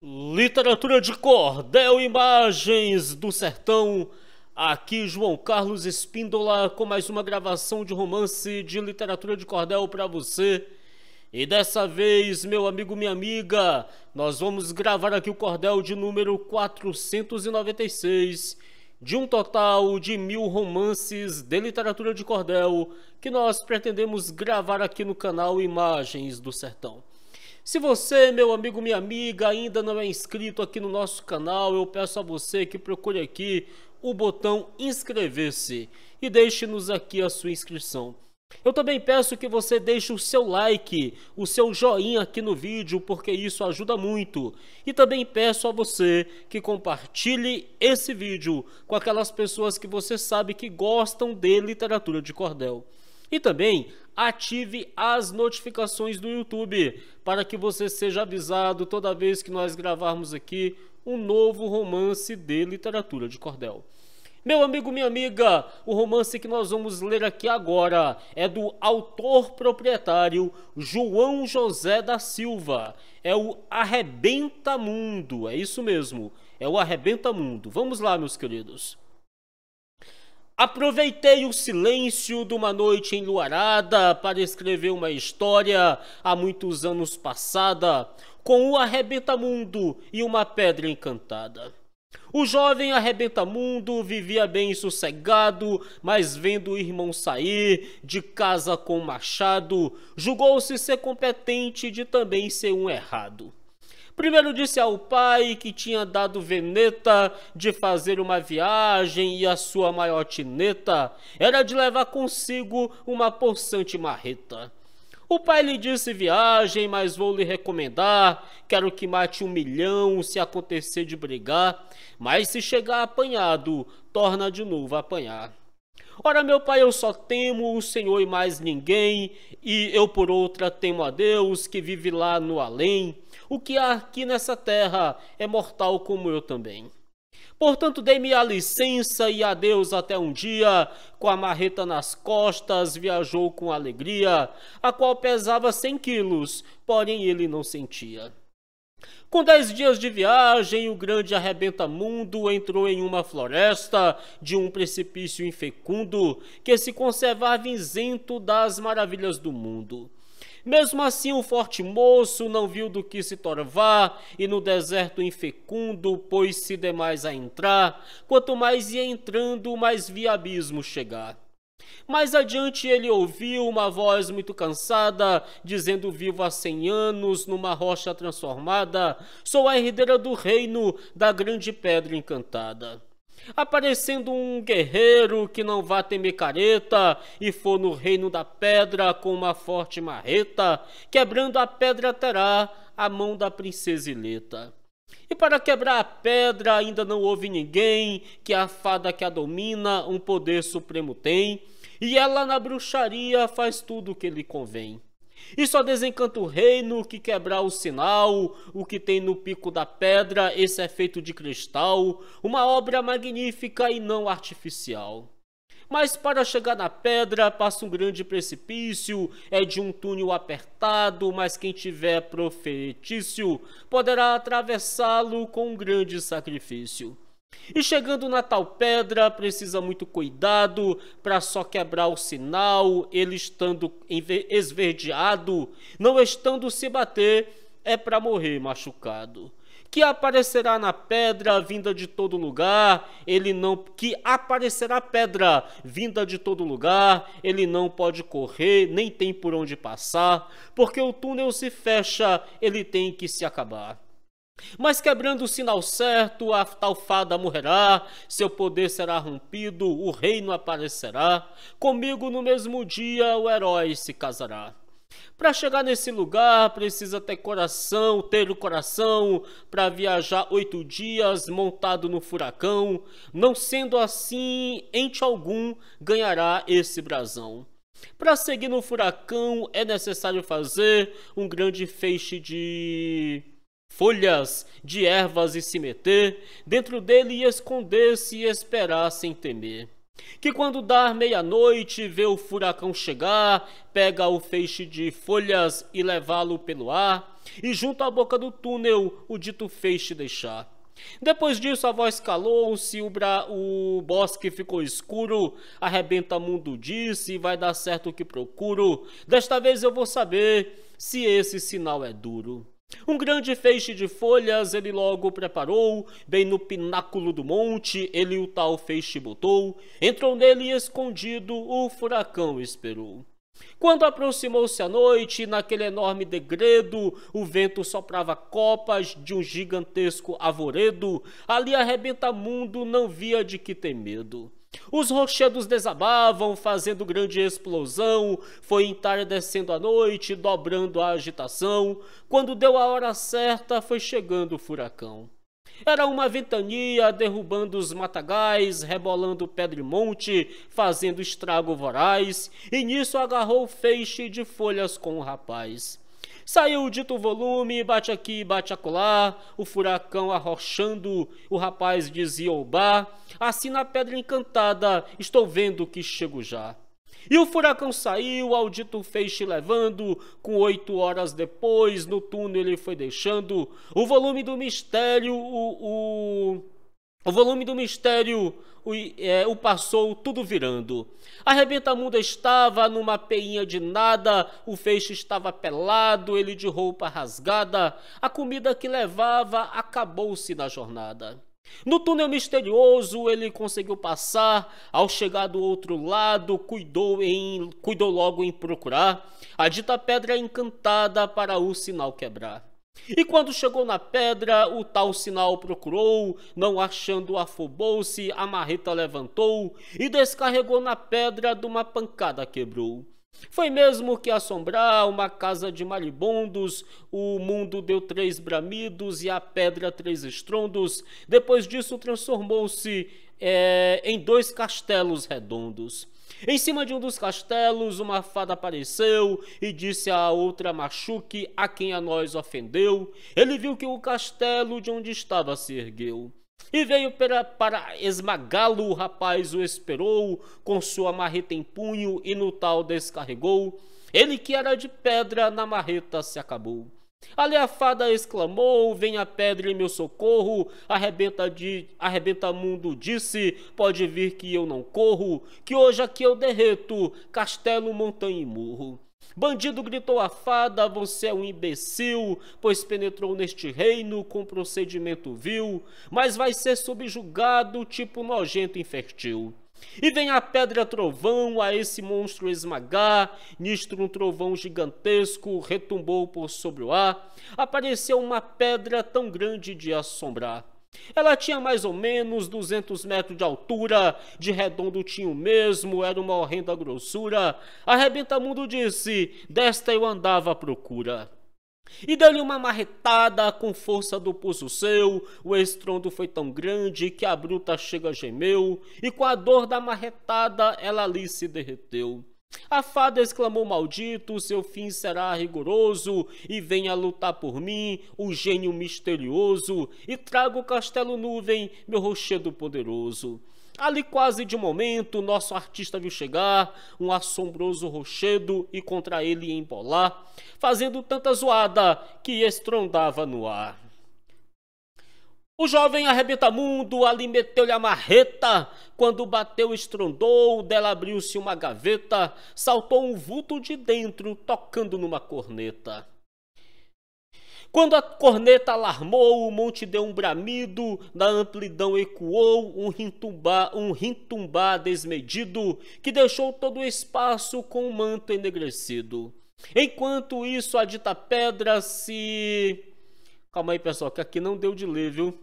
Literatura de cordel, imagens do sertão. Aqui João Carlos Espíndola com mais uma gravação de romance de literatura de cordel para você. E dessa vez, meu amigo, minha amiga, nós vamos gravar aqui o cordel de número 496, de um total de mil romances de literatura de cordel que nós pretendemos gravar aqui no canal Imagens do Sertão. Se você, meu amigo, minha amiga, ainda não é inscrito aqui no nosso canal, eu peço a você que procure aqui o botão inscrever-se e deixe-nos aqui a sua inscrição. Eu também peço que você deixe o seu like, o seu joinha aqui no vídeo, porque isso ajuda muito. E também peço a você que compartilhe esse vídeo com aquelas pessoas que você sabe que gostam de literatura de cordel. E também ative as notificações do YouTube para que você seja avisado toda vez que nós gravarmos aqui um novo romance de literatura de cordel. Meu amigo, minha amiga, o romance que nós vamos ler aqui agora é do autor proprietário João José da Silva. É o Arrebenta Mundo, é isso mesmo, é o Arrebenta Mundo. Vamos lá, meus queridos. Aproveitei o silêncio de uma noite enluarada para escrever uma história há muitos anos passada, com o arrebenta-mundo e uma pedra encantada. O jovem arrebenta-mundo vivia bem sossegado, mas vendo o irmão sair de casa com machado, julgou-se ser competente de também ser um errado. Primeiro disse ao pai que tinha dado veneta de fazer uma viagem e a sua maior tineta era de levar consigo uma poçante marreta. O pai lhe disse viagem, mas vou lhe recomendar. Quero que mate um milhão se acontecer de brigar, mas se chegar apanhado, torna de novo a apanhar. Ora, meu Pai, eu só temo o Senhor e mais ninguém, e eu por outra temo a Deus que vive lá no além. O que há aqui nessa terra é mortal como eu também. Portanto, dei-me a licença e adeus até um dia, com a marreta nas costas, viajou com alegria, a qual pesava cem quilos, porém ele não sentia. Com dez dias de viagem, o grande arrebenta-mundo entrou em uma floresta de um precipício infecundo que se conservava isento das maravilhas do mundo. Mesmo assim, o forte moço não viu do que se torvar, e no deserto infecundo pôs-se demais a entrar, quanto mais ia entrando, mais via abismo chegar. Mais adiante ele ouviu uma voz muito cansada, dizendo: Vivo há cem anos, numa rocha transformada, sou a herdeira do reino da grande pedra encantada. Aparecendo um guerreiro que não vá temer careta, e for no reino da pedra com uma forte marreta, quebrando a pedra terá a mão da princesa Ileta. E para quebrar a pedra, ainda não houve ninguém que a fada que a domina um poder supremo tem, e ela na bruxaria faz tudo o que lhe convém. E só desencanta o reino que quebrar o sinal, o que tem no pico da pedra, esse é feito de cristal, uma obra magnífica e não artificial mas para chegar na pedra passa um grande precipício, é de um túnel apertado, mas quem tiver profetício poderá atravessá-lo com um grande sacrifício. E chegando na tal pedra, precisa muito cuidado para só quebrar o sinal, ele estando esverdeado, não estando se bater, é para morrer machucado que aparecerá na pedra vinda de todo lugar, ele não que aparecerá pedra vinda de todo lugar, ele não pode correr, nem tem por onde passar, porque o túnel se fecha, ele tem que se acabar. Mas quebrando o sinal certo, a tal fada morrerá, seu poder será rompido, o reino aparecerá. Comigo no mesmo dia o herói se casará. Para chegar nesse lugar, precisa ter coração, ter o coração para viajar oito dias montado no furacão. Não sendo assim, ente algum ganhará esse brasão. Para seguir no furacão, é necessário fazer um grande feixe de folhas de ervas e se meter dentro dele e esconder-se e esperar sem temer que quando dar meia-noite vê o furacão chegar, pega o feixe de folhas e levá-lo pelo ar, e junto à boca do túnel o dito feixe deixar. Depois disso a voz calou-se, o, o, bosque ficou escuro, arrebenta mundo disse, vai dar certo o que procuro, desta vez eu vou saber se esse sinal é duro. Um grande feixe de folhas ele logo preparou, bem no pináculo do monte ele o tal feixe botou, entrou nele escondido, o furacão esperou. Quando aproximou-se a noite, naquele enorme degredo, o vento soprava copas de um gigantesco avoredo, ali arrebenta mundo, não via de que tem medo. Os rochedos desabavam, fazendo grande explosão, foi entardecendo a noite, dobrando a agitação. Quando deu a hora certa, foi chegando o furacão. Era uma ventania derrubando os matagais, rebolando pedra e monte, fazendo estrago voraz, e nisso agarrou feixe de folhas com o rapaz. Saiu o dito volume, bate aqui, bate acolá, o furacão arrochando, o rapaz dizia obá, assina a pedra encantada, estou vendo que chego já. E o furacão saiu, Aldito fez te levando, com oito horas depois, no túnel ele foi deixando, o volume do mistério, o... o o volume do mistério o, é, o, passou tudo virando. A rebenta-muda estava numa peinha de nada, o feixe estava pelado, ele de roupa rasgada. A comida que levava acabou-se na jornada. No túnel misterioso ele conseguiu passar, ao chegar do outro lado, cuidou, em, cuidou logo em procurar a dita pedra encantada para o sinal quebrar. E quando chegou na pedra, o tal sinal procurou, não achando, afobou-se, a marreta levantou e descarregou na pedra de uma pancada quebrou. Foi mesmo que assombrar uma casa de maribondos, o mundo deu três bramidos e a pedra três estrondos, depois disso transformou-se é, em dois castelos redondos. Em cima de um dos castelos, uma fada apareceu e disse à outra Machuque, a quem a nós ofendeu. Ele viu que o castelo de onde estava se ergueu. E veio para, para esmagá-lo, o rapaz o esperou, com sua marreta em punho, e no tal descarregou. Ele que era de pedra, na marreta se acabou. Ali a fada exclamou: Vem a pedra em meu socorro. Arrebenta, de, arrebenta mundo, disse: Pode vir que eu não corro, que hoje aqui eu derreto castelo, montanha e morro. Bandido gritou a fada: Você é um imbecil, pois penetrou neste reino com procedimento vil, mas vai ser subjugado, tipo nojento infertil. E vem a pedra trovão a esse monstro esmagar, nisto um trovão gigantesco retumbou por sobre o ar, apareceu uma pedra tão grande de assombrar. Ela tinha mais ou menos 200 metros de altura, de redondo tinha o mesmo, era uma horrenda grossura. Arrebenta-mundo disse, desta eu andava à procura. E deu-lhe uma marretada com força do pulso seu, o estrondo foi tão grande que a bruta chega gemeu, e com a dor da marretada ela ali se derreteu. A fada exclamou: Maldito, seu fim será rigoroso, e venha lutar por mim, o gênio misterioso, e traga o castelo nuvem, meu rochedo poderoso. Ali quase de momento, nosso artista viu chegar um assombroso rochedo e contra ele embolar, fazendo tanta zoada que estrondava no ar. O jovem arrebenta-mundo ali meteu-lhe a marreta, quando bateu estrondou, dela abriu-se uma gaveta, saltou um vulto de dentro, tocando numa corneta. Quando a corneta alarmou, o monte deu um bramido, da amplidão ecoou um rintumbá, um rintumbá desmedido, que deixou todo o espaço com o um manto enegrecido. Enquanto isso, a dita pedra se... Calma aí, pessoal, que aqui não deu de ler, viu?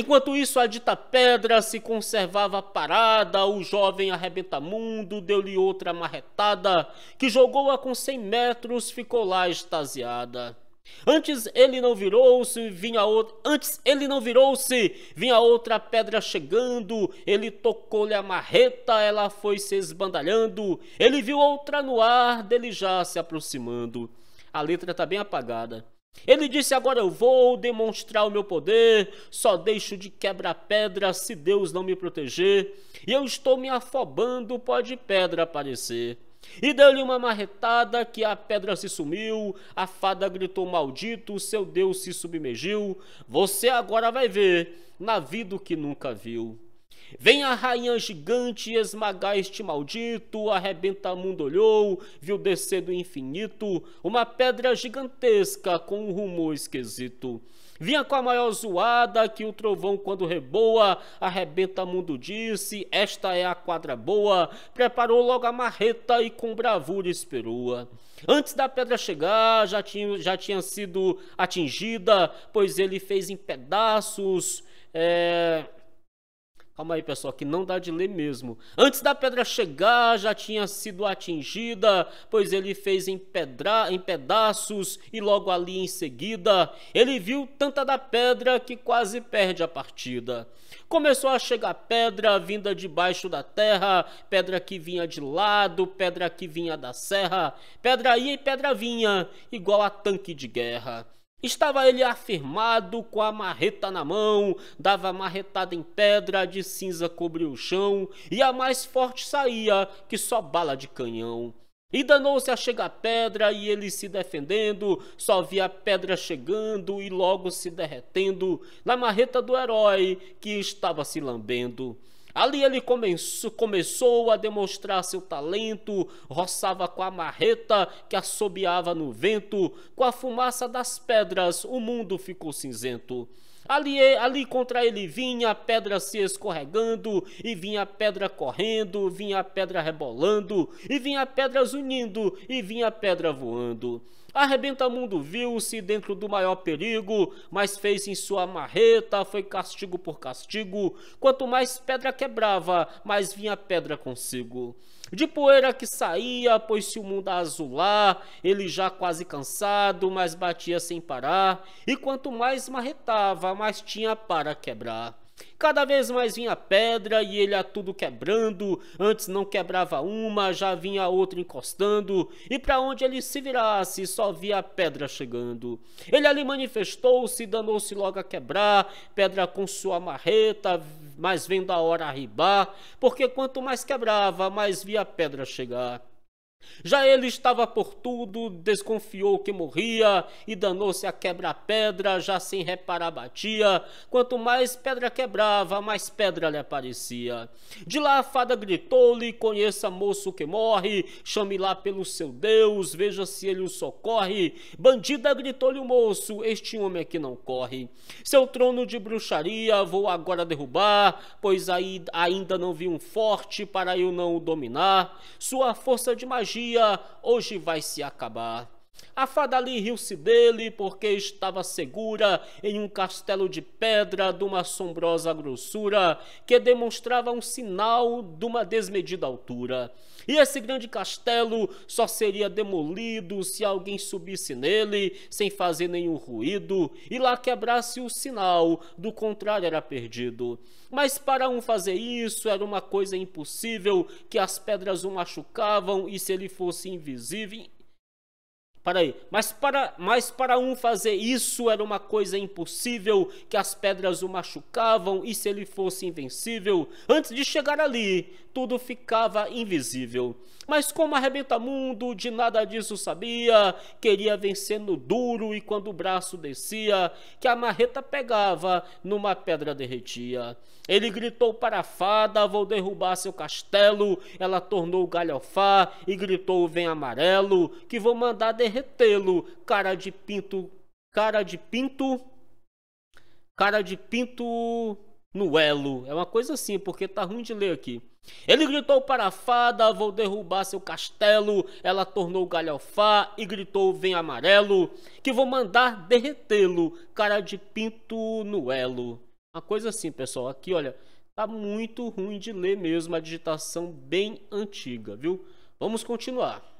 Enquanto isso, a dita pedra se conservava parada, o jovem arrebentamundo deu-lhe outra marretada, que jogou-a com cem metros, ficou lá extasiada. Antes ele não virou-se, vinha outra, antes ele não virou-se, vinha outra pedra chegando, ele tocou-lhe a marreta, ela foi se esbandalhando, ele viu outra no ar, dele já se aproximando. A letra está bem apagada. Ele disse: Agora eu vou demonstrar o meu poder, só deixo de quebra-pedra se Deus não me proteger, e eu estou me afobando, pode pedra aparecer. E deu-lhe uma marretada que a pedra se sumiu, a fada gritou: Maldito, seu Deus se submergiu, você agora vai ver, na vida que nunca viu. Vem a rainha gigante esmagar este maldito, arrebenta mundo olhou, viu descer do infinito, uma pedra gigantesca com um rumor esquisito. Vinha com a maior zoada que o trovão quando reboa, arrebenta mundo disse, esta é a quadra boa, preparou logo a marreta e com bravura esperou-a. Antes da pedra chegar, já tinha, já tinha sido atingida, pois ele fez em pedaços, é Calma aí, pessoal, que não dá de ler mesmo. Antes da pedra chegar, já tinha sido atingida, pois ele fez em, pedra, em pedaços e logo ali em seguida ele viu tanta da pedra que quase perde a partida. Começou a chegar pedra vinda debaixo da terra, pedra que vinha de lado, pedra que vinha da serra, pedra ia e pedra vinha, igual a tanque de guerra. Estava ele afirmado com a marreta na mão, dava marretada em pedra, de cinza cobriu o chão, e a mais forte saía, que só bala de canhão. E danou-se a chegar pedra, e ele se defendendo, só via a pedra chegando e logo se derretendo na marreta do herói que estava se lambendo. Ali ele começou, começou a demonstrar seu talento, roçava com a marreta que assobiava no vento, com a fumaça das pedras o mundo ficou cinzento. Ali, ali contra ele vinha a pedra se escorregando, e vinha a pedra correndo, vinha a pedra rebolando, e vinha a pedra zunindo, e vinha a pedra voando. Arrebenta Mundo viu-se dentro do maior perigo, mas fez em sua marreta, foi castigo por castigo. Quanto mais pedra quebrava, mais vinha pedra consigo de poeira que saía, pois se o mundo azular, ele já quase cansado, mas batia sem parar, e quanto mais marretava, mais tinha para quebrar. Cada vez mais vinha pedra e ele a tudo quebrando. Antes não quebrava uma, já vinha outra encostando. E para onde ele se virasse, só via pedra chegando. Ele ali manifestou-se, danou-se logo a quebrar. Pedra com sua marreta mas vendo a hora arribar, porque quanto mais quebrava, mais via a pedra chegar. Já ele estava por tudo, desconfiou que morria e danou-se a quebra-pedra, já sem reparar batia. Quanto mais pedra quebrava, mais pedra lhe aparecia. De lá a fada gritou-lhe: Conheça moço que morre, chame lá pelo seu Deus, veja se ele o socorre. Bandida gritou-lhe o moço: Este homem aqui não corre. Seu trono de bruxaria vou agora derrubar, pois aí ainda não vi um forte para eu não o dominar. Sua força de magia magia hoje vai se acabar. A fada ali riu-se dele porque estava segura em um castelo de pedra de uma assombrosa grossura que demonstrava um sinal de uma desmedida altura. E esse grande castelo só seria demolido se alguém subisse nele sem fazer nenhum ruído e lá quebrasse o sinal, do contrário era perdido. Mas para um fazer isso era uma coisa impossível que as pedras o machucavam e se ele fosse invisível Peraí, mas para, mas para um fazer isso era uma coisa impossível, que as pedras o machucavam e se ele fosse invencível, antes de chegar ali, tudo ficava invisível. Mas como arrebenta-mundo, de nada disso sabia, queria vencer no duro e quando o braço descia, que a marreta pegava, numa pedra derretia. Ele gritou para a fada, vou derrubar seu castelo, ela tornou galhofar e gritou, vem amarelo, que vou mandar derreter derretê lo cara de pinto, cara de pinto, cara de pinto no elo. É uma coisa assim, porque tá ruim de ler aqui. Ele gritou para a fada: Vou derrubar seu castelo. Ela tornou galhofá e gritou: Vem amarelo, que vou mandar derretê-lo, cara de pinto no elo. Uma coisa assim, pessoal. Aqui, olha, tá muito ruim de ler mesmo, a digitação bem antiga, viu? Vamos continuar.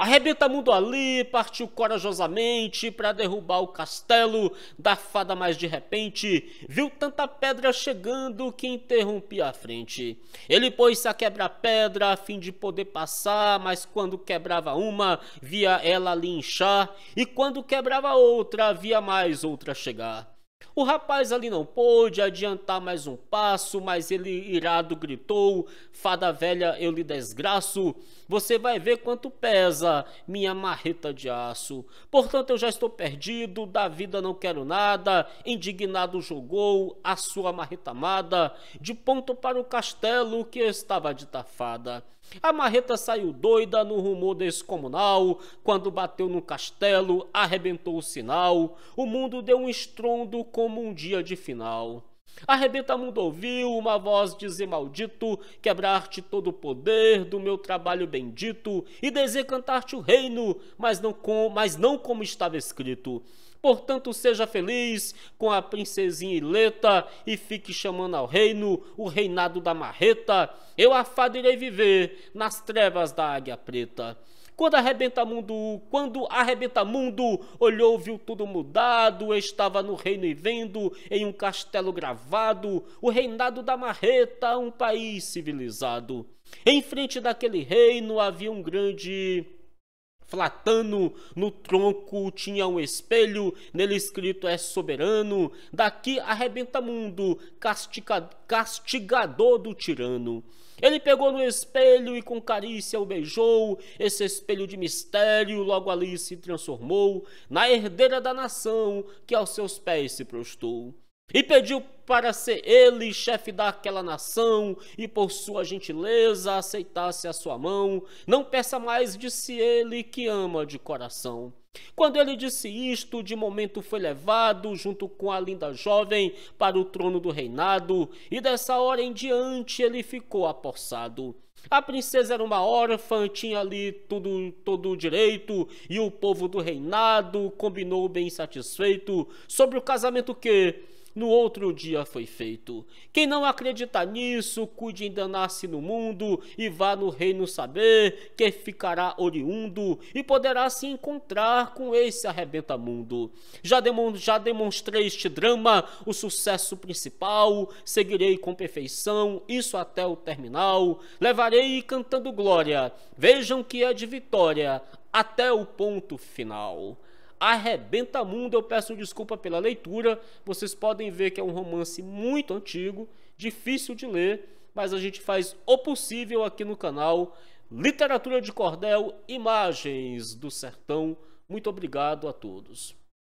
Arrebenta mundo ali, partiu corajosamente para derrubar o castelo da fada mais de repente, viu tanta pedra chegando que interrompia a frente. Ele pôs-se a quebrar pedra a fim de poder passar, mas quando quebrava uma, via ela ali inchar, e quando quebrava outra, via mais outra chegar. O rapaz ali não pôde adiantar mais um passo, mas ele irado gritou: Fada velha, eu lhe desgraço. Você vai ver quanto pesa minha marreta de aço. Portanto, eu já estou perdido, da vida não quero nada. Indignado jogou a sua marreta amada de ponto para o castelo que estava de tafada. A marreta saiu doida no rumor descomunal, quando bateu no castelo, arrebentou o sinal, o mundo deu um estrondo como um dia de final. Arrebenta mundo ouviu uma voz dizer maldito, quebrar-te todo o poder do meu trabalho bendito e cantar te o reino, mas não, com, mas não como estava escrito. Portanto, seja feliz com a princesinha Ileta e fique chamando ao reino o reinado da marreta. Eu a irei viver nas trevas da águia preta. Quando arrebenta mundo, quando arrebenta mundo, olhou, viu tudo mudado, estava no reino e vendo, em um castelo gravado, o reinado da marreta, um país civilizado. Em frente daquele reino havia um grande flatano, no tronco tinha um espelho, nele escrito é soberano, daqui arrebenta mundo, castiga, castigador do tirano. Ele pegou no espelho e com carícia o beijou. Esse espelho de mistério logo ali se transformou na herdeira da nação que aos seus pés se prostou. E pediu para ser ele chefe daquela nação, e por sua gentileza aceitasse a sua mão. Não peça mais, disse ele, que ama de coração. Quando ele disse isto, de momento foi levado, junto com a linda jovem, para o trono do reinado, e dessa hora em diante ele ficou apossado. A princesa era uma órfã, tinha ali tudo, todo o direito, e o povo do reinado combinou bem satisfeito sobre o casamento que, no outro dia foi feito. Quem não acredita nisso, cuide enganar-se no mundo e vá no reino saber que ficará oriundo e poderá se encontrar com esse arrebenta-mundo. Já, demon já demonstrei este drama, o sucesso principal, seguirei com perfeição, isso até o terminal, levarei cantando glória, vejam que é de vitória até o ponto final. Arrebenta Mundo. Eu peço desculpa pela leitura. Vocês podem ver que é um romance muito antigo, difícil de ler, mas a gente faz o possível aqui no canal. Literatura de Cordel, Imagens do Sertão. Muito obrigado a todos.